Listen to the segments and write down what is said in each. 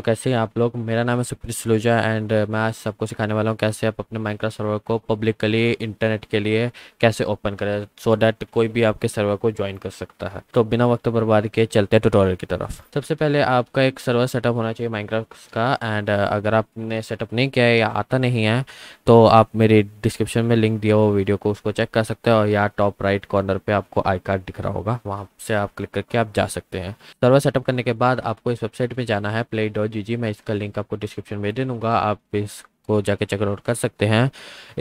तो कैसे आप लोग मेरा नाम है सुप्रीत सलूजा एंड uh, मैं आज सबको सिखाने वाला हूँ कैसे आप अपने माइक्रा सर्वर को पब्लिकली इंटरनेट के लिए कैसे ओपन करें सो so डैट कोई भी आपके सर्वर को ज्वाइन कर सकता है तो बिना वक्त बर्बाद किए चलते हैं ट्यूटोरियल की तरफ सबसे पहले आपका एक सर्वर सेटअप होना चाहिए माइनक्राफ्ट का एंड uh, अगर आपने सेटअप नहीं किया है या आता नहीं है तो आप मेरे डिस्क्रिप्शन में लिंक दिया हुआ वीडियो को उसको चेक कर सकते हैं और या टॉप राइट कॉर्नर पर आपको आई कार्ड दिख रहा होगा वहाँ से आप क्लिक करके आप जा सकते हैं सर्वर सेटअप करने के बाद आपको इस वेबसाइट पर जाना है प्ले जी जी मैं इसका लिंक आपको डिस्क्रिप्शन में दे दूँगा आप इसको जाके चेकआउट कर सकते हैं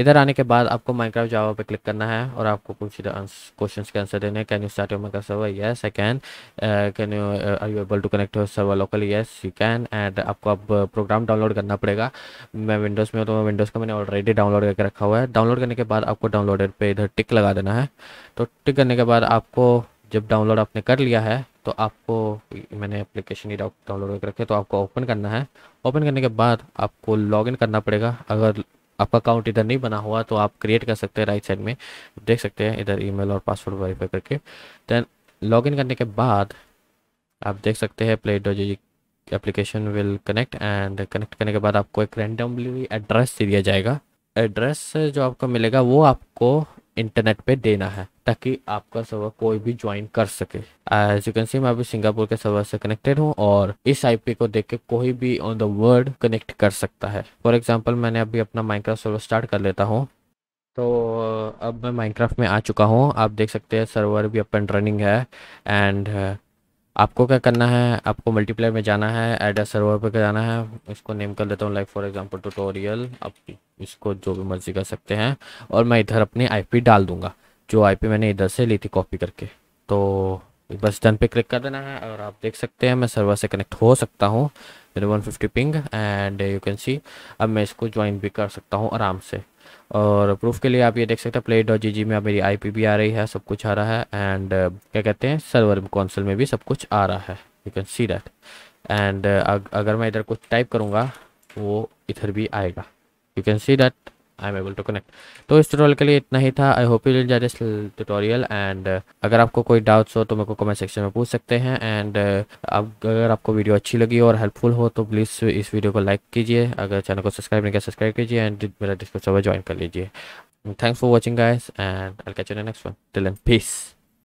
इधर आने के बाद आपको माइक्राफ्ट जावा पे क्लिक करना है और आपको कुछ क्वेश्चन के आंसर देने can you start your server yes I can can you are you able to connect your server local yes you can and आपको अब प्रोग्राम डाउनलोड करना पड़ेगा मैं विंडोज़ में तो विंडोज़ का मैंने ऑलरेडी डाउनलोड करके रखा हुआ है डाउनलोड करने के बाद आपको डाउनलोडेड पर इधर टिक लगा देना है तो टिक करने के बाद आपको जब डाउनलोड आपने कर लिया है तो आपको मैंने एप्लीकेशन ही डाउनलोड करके रखे तो आपको ओपन करना है ओपन करने के बाद आपको लॉगिन करना पड़ेगा अगर आपका अकाउंट इधर नहीं बना हुआ तो आप क्रिएट कर सकते हैं राइट साइड में देख सकते हैं इधर ईमेल और पासवर्ड वेरीफाई करके दैन लॉगिन करने के बाद आप देख सकते हैं प्ले डॉ application will connect and connect करने के बाद आपको एक रेंडमली एड्रेस दिया जाएगा एड्रेस जो आपको मिलेगा वो आपको इंटरनेट पे देना है ताकि आपका सर्वर कोई भी ज्वाइन कर सके एज यू कैन सी मैं अभी सिंगापुर के सर्वर से कनेक्टेड हूँ और इस आईपी को देख के कोई भी ऑन द वर्ल्ड कनेक्ट कर सकता है फॉर एग्जाम्पल मैंने अभी अपना माइनक्राफ्ट सर्वर स्टार्ट कर लेता हूँ तो अब मैं माइनक्राफ्ट में आ चुका हूँ आप देख सकते हैं सर्वर भी अप एंड रनिंग है एंड आपको क्या करना है आपको मल्टीप्लेयर में जाना है एड सर्वर पर जाना है इसको नेम कर लेता हूँ लाइक फॉर एग्जांपल ट्यूटोरियल आप इसको जो भी मर्जी कर सकते हैं और मैं इधर अपनी आईपी डाल दूंगा जो आईपी मैंने इधर से ली थी कॉपी करके तो बस डन पे क्लिक कर देना है और आप देख सकते हैं मैं सर्वर से कनेक्ट हो सकता हूँ मेरे 150 ping and you can see अब मैं इसको ज्वाइन भी कर सकता हूँ आराम से और प्रूफ के लिए आप ये देख सकते हैं प्ले डॉट जी जी में मेरी आई पी भी आ रही है सब कुछ आ रहा है एंड uh, क्या कहते हैं सर्वर कौंसिल में भी सब कुछ आ रहा है you can see that and अगर मैं इधर कुछ टाइप करूँगा वो इधर भी आएगा you can see that I am able to connect तो इस ट्यूटोरियल के लिए इतना ही था I hope you will this tutorial and अगर आपको कोई डाउट्स हो तो मेरे को कमेंट सेक्शन में पूछ सकते हैं एंड uh, अब अगर आपको वीडियो अच्छी लगी और हेल्पफुल हो तो प्लीज़ इस वीडियो को लाइक कीजिए अगर चैनल को सब्सक्राइब नहीं किया सब्सक्राइब कीजिए एंड मेरा डिस्क्रिप्शन में ज्वाइन कर लीजिए thanks for watching guys and I catch you next one till then piece